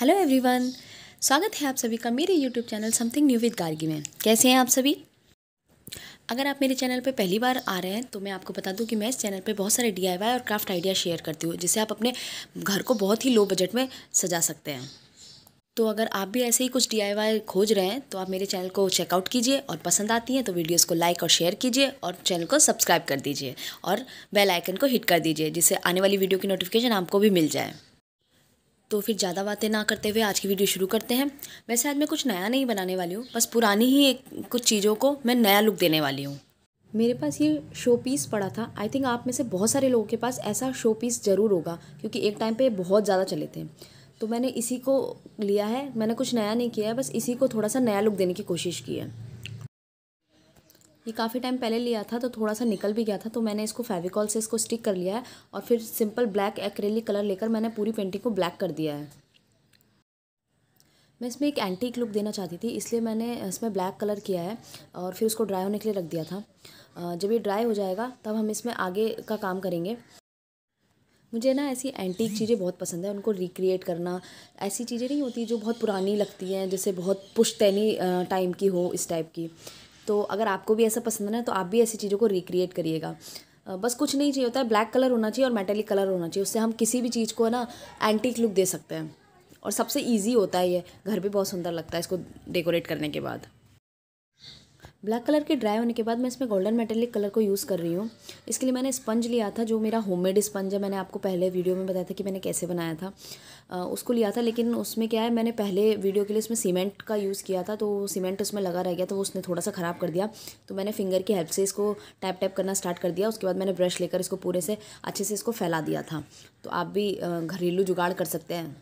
hello everyone स्वागत है आप सभी का मेरे YouTube channel something new with Gargi में कैसे हैं आप सभी अगर आप मेरे चैनल पर पहली बार आ रहे हैं तो मैं आपको बता दूं कि मैं इस चैनल पर बहुत सारे डी और क्राफ्ट आइडिया शेयर करती हूँ जिससे आप अपने घर को बहुत ही लो बजट में सजा सकते हैं तो अगर आप भी ऐसे ही कुछ डी खोज रहे हैं तो आप मेरे चैनल को चेकआउट कीजिए और पसंद आती हैं तो वीडियोज़ को लाइक और शेयर कीजिए और चैनल को सब्सक्राइब कर दीजिए और बेल आइकन को हिट कर दीजिए जिससे आने वाली वीडियो की नोटिफिकेशन आपको भी मिल जाए तो फिर ज़्यादा बातें ना करते हुए आज की वीडियो शुरू करते हैं वैसे आज मैं कुछ नया नहीं बनाने वाली हूँ बस पुरानी ही एक कुछ चीज़ों को मैं नया लुक देने वाली हूँ मेरे पास ये शो पीस पड़ा था आई थिंक आप में से बहुत सारे लोगों के पास ऐसा शो पीस ज़रूर होगा क्योंकि एक टाइम पर बहुत ज़्यादा चले थे तो मैंने इसी को लिया है मैंने कुछ नया नहीं किया है बस इसी को थोड़ा सा नया लुक देने की कोशिश की है ये काफ़ी टाइम पहले लिया था तो थोड़ा सा निकल भी गया था तो मैंने इसको फेविकॉल से इसको स्टिक कर लिया है और फिर सिंपल ब्लैक एक्रेलिक कलर लेकर मैंने पूरी पेंटिंग को ब्लैक कर दिया है मैं इसमें एक एंटीक लुक देना चाहती थी इसलिए मैंने इसमें ब्लैक कलर किया है और फिर उसको ड्राई होने के लिए रख दिया था जब ये ड्राई हो जाएगा तब हम इसमें आगे का काम करेंगे मुझे ना ऐसी एंटीक चीज़ें बहुत पसंद है उनको रिक्रिएट करना ऐसी चीज़ें नहीं होती जो बहुत पुरानी लगती हैं जैसे बहुत पुश्तैनी टाइम की हो इस टाइप की तो अगर आपको भी ऐसा पसंद है तो आप भी ऐसी चीज़ों को रिक्रिएट करिएगा बस कुछ नहीं चाहिए होता है ब्लैक कलर होना चाहिए और मेटेलिक कलर होना चाहिए उससे हम किसी भी चीज़ को है ना एंटीक लुक दे सकते हैं और सबसे ईजी होता है ये घर पर बहुत सुंदर लगता है इसको डेकोरेट करने के बाद ब्लैक कलर के ड्राई होने के बाद मैं इसमें गोल्डन मेटेलिक कलर को यूज़ कर रही हूँ इसके लिए मैंने स्पंज लिया था जो मेरा होममेड स्पंज है मैंने आपको पहले वीडियो में बताया था कि मैंने कैसे बनाया था आ, उसको लिया था लेकिन उसमें क्या है मैंने पहले वीडियो के लिए इसमें सीमेंट का यूज़ किया था तो सीमेंट उसमें लगा रह गया तो उसने थोड़ा सा ख़राब कर दिया तो मैंने फिंगर की हेल्प से इसको टैप टैप करना स्टार्ट कर दिया उसके बाद मैंने ब्रश लेकर इसको पूरे से अच्छे से इसको फैला दिया था तो आप भी घरेलू जुगाड़ कर सकते हैं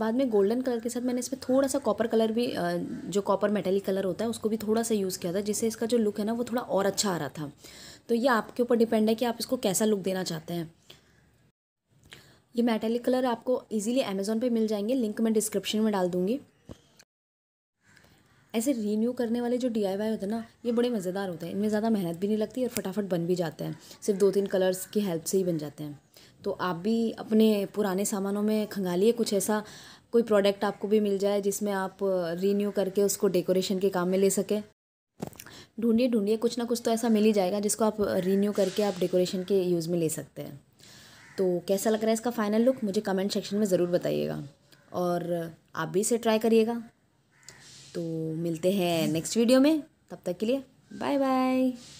बाद में गोल्डन कलर के साथ मैंने इसमें थोड़ा सा कॉपर कलर भी जो कॉपर मेटेलिक कलर होता है उसको भी थोड़ा सा यूज़ किया था जिससे इसका जो लुक है ना वो थोड़ा और अच्छा आ रहा था तो ये आपके ऊपर डिपेंड है कि आप इसको कैसा लुक देना चाहते हैं ये मेटेलिक कलर आपको ईजिली अमेज़ोन पर मिल जाएंगे लिंक मैं डिस्क्रिप्शन में डाल दूँगी ऐसे रीन्यू करने वाले जो डी आई वाई होते हैं ना ये बड़े मज़ेदार होते हैं इनमें ज़्यादा मेहनत भी नहीं लगती और फटाफट बन भी जाते हैं सिर्फ दो तीन कलर्स की हेल्प से ही बन जाते हैं तो आप भी अपने पुराने सामानों में खंगालिए कुछ ऐसा कोई प्रोडक्ट आपको भी मिल जाए जिसमें आप रीन्यू करके उसको डेकोरेशन के काम में ले सकें ढूंढिए ढूंढिए कुछ ना कुछ तो ऐसा मिल ही जाएगा जिसको आप रीन्यू करके आप डेकोरेशन के यूज़ में ले सकते हैं तो कैसा लग रहा है इसका फाइनल लुक मुझे कमेंट सेक्शन में ज़रूर बताइएगा और आप भी इसे ट्राई करिएगा तो मिलते हैं नेक्स्ट वीडियो में तब तक के लिए बाय बाय